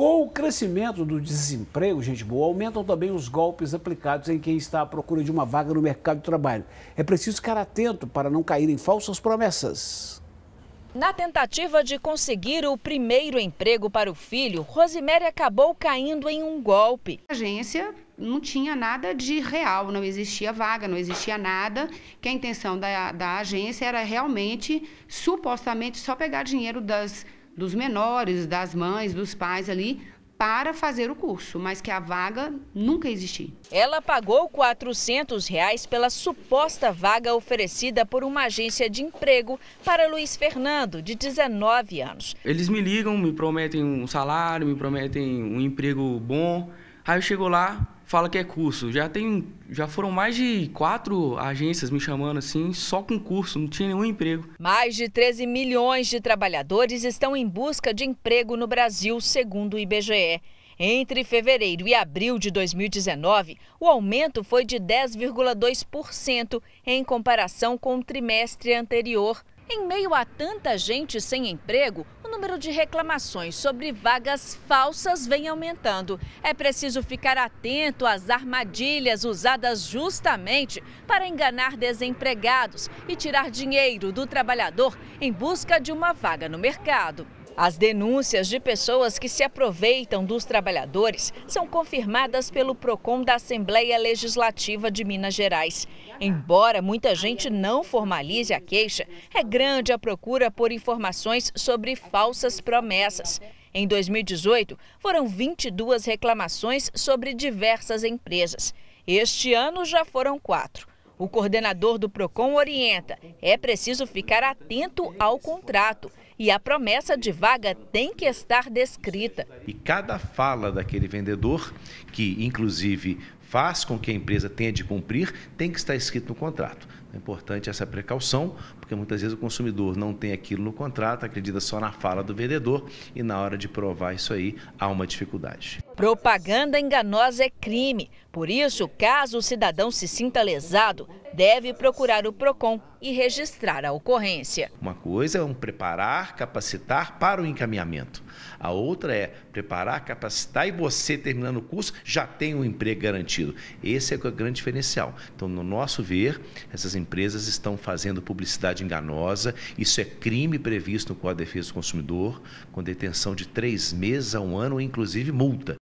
Com o crescimento do desemprego, gente boa, aumentam também os golpes aplicados em quem está à procura de uma vaga no mercado de trabalho. É preciso ficar atento para não cair em falsas promessas. Na tentativa de conseguir o primeiro emprego para o filho, Rosemary acabou caindo em um golpe. A agência não tinha nada de real, não existia vaga, não existia nada, que a intenção da, da agência era realmente, supostamente, só pegar dinheiro das dos menores, das mães, dos pais ali, para fazer o curso, mas que a vaga nunca existiu. Ela pagou R$ 400 reais pela suposta vaga oferecida por uma agência de emprego para Luiz Fernando, de 19 anos. Eles me ligam, me prometem um salário, me prometem um emprego bom. Aí eu chego lá, fala que é curso. Já tem, já foram mais de quatro agências me chamando assim, só com curso, não tinha nenhum emprego. Mais de 13 milhões de trabalhadores estão em busca de emprego no Brasil, segundo o IBGE. Entre fevereiro e abril de 2019, o aumento foi de 10,2% em comparação com o trimestre anterior. Em meio a tanta gente sem emprego, o número de reclamações sobre vagas falsas vem aumentando. É preciso ficar atento às armadilhas usadas justamente para enganar desempregados e tirar dinheiro do trabalhador em busca de uma vaga no mercado. As denúncias de pessoas que se aproveitam dos trabalhadores são confirmadas pelo PROCON da Assembleia Legislativa de Minas Gerais. Embora muita gente não formalize a queixa, é grande a procura por informações sobre falsas promessas. Em 2018, foram 22 reclamações sobre diversas empresas. Este ano já foram quatro. O coordenador do PROCON orienta: é preciso ficar atento ao contrato e a promessa de vaga tem que estar descrita. E cada fala daquele vendedor, que inclusive faz com que a empresa tenha de cumprir, tem que estar escrito no contrato. É importante essa precaução, porque muitas vezes o consumidor não tem aquilo no contrato, acredita só na fala do vendedor e na hora de provar isso aí há uma dificuldade. Propaganda enganosa é crime. Por isso, caso o cidadão se sinta lesado, deve procurar o PROCON e registrar a ocorrência. Uma coisa é um preparar, capacitar para o encaminhamento. A outra é preparar, capacitar e você, terminando o curso, já tem um emprego garantido. Esse é, é o grande diferencial. Então, no nosso ver, essas empresas estão fazendo publicidade enganosa. Isso é crime previsto no Código de Defesa do Consumidor, com detenção de três meses a um ano, inclusive multa.